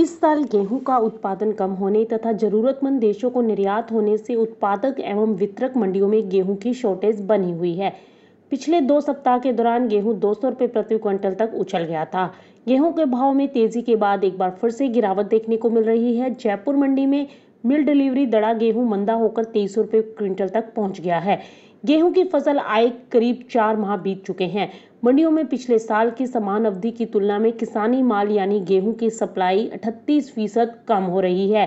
इस साल गेहूं का उत्पादन कम होने तथा जरूरतमंद देशों को निर्यात होने से उत्पादक एवं वितरक मंडियों में गेहूं की शॉर्टेज बनी हुई है पिछले दो सप्ताह के दौरान गेहूं दो सौ रुपये प्रति क्विंटल तक उछल गया था गेहूं के भाव में तेजी के बाद एक बार फिर से गिरावट देखने को मिल रही है जयपुर मंडी में मिल डिलीवरी दड़ा गेहूं मंदा होकर तेईस रुपये क्विंटल तक पहुंच गया है गेहूं की फसल आए करीब चार माह बीत चुके हैं मंडियों में पिछले साल की समान अवधि की तुलना में किसानी माल यानी गेहूं की सप्लाई 38 फीसद कम हो रही है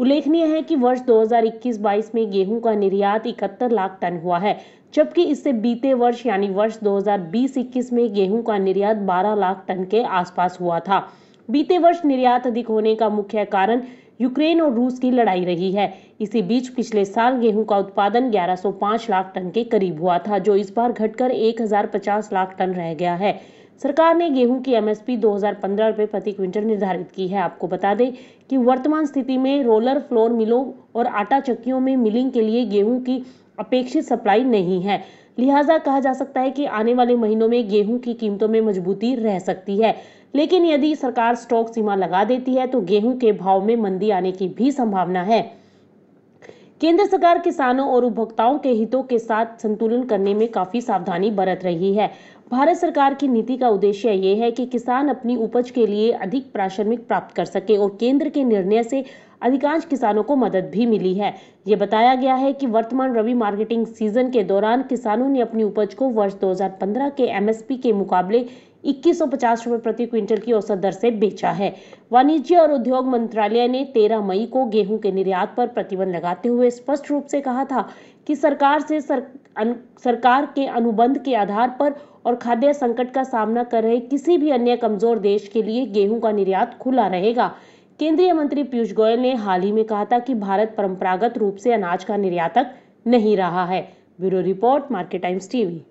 उल्लेखनीय है कि वर्ष 2021-22 में गेहूं का निर्यात इकहत्तर लाख टन हुआ है जबकि इससे बीते वर्ष यानी वर्ष 2020-21 में गेहूं का निर्यात 12 लाख टन के आसपास हुआ था बीते वर्ष निर्यात अधिक होने का मुख्य कारण यूक्रेन और रूस की लड़ाई रही है इसी बीच पिछले साल गेहूं का उत्पादन 1105 लाख टन के करीब हुआ था जो इस बार घटकर 1050 लाख टन रह गया है सरकार ने गेहूं की एमएसपी 2015 रुपए प्रति क्विंटल निर्धारित की है आपको बता दें कि वर्तमान स्थिति में रोलर फ्लोर मिलों और आटा चक्कियों में मिलिंग के लिए गेहूं की अपेक्षित सप्लाई नहीं है लिहाजा कहा जा सकता है कि आने वाले महीनों में गेहूं की कीमतों में मजबूती रह सकती है लेकिन यदि सरकार स्टॉक सीमा लगा देती है तो गेहूं के भाव में मंदी आने की भी संभावना है केंद्र सरकार किसानों और उपभोक्ताओं के हितों के साथ संतुलन करने में काफी सावधानी बरत रही है भारत सरकार की नीति का उद्देश्य यह है कि किसान अपनी उपज के लिए अधिक प्रासमिक प्राप्त कर सके और केंद्र के निर्णय से अधिकांश किसानों को मदद भी मिली है ये बताया गया है कि वर्तमान रबी मार्केटिंग सीजन के दौरान किसानों ने अपनी उपज को वर्ष 2015 के एमएसपी के मुकाबले इक्कीस रुपए प्रति क्विंटल की औसत दर से बेचा है वाणिज्य और उद्योग मंत्रालय ने 13 मई को गेहूं के निर्यात पर प्रतिबंध लगाते हुए स्पष्ट रूप से कहा था कि सरकार से सर, अन, सरकार के अनुबंध के आधार पर और खाद्य संकट का सामना कर रहे किसी भी अन्य कमजोर देश के लिए गेहूं का निर्यात खुला रहेगा केंद्रीय मंत्री पीयूष गोयल ने हाल ही में कहा था कि भारत परंपरागत रूप से अनाज का निर्यातक नहीं रहा है bureau report Market Times TV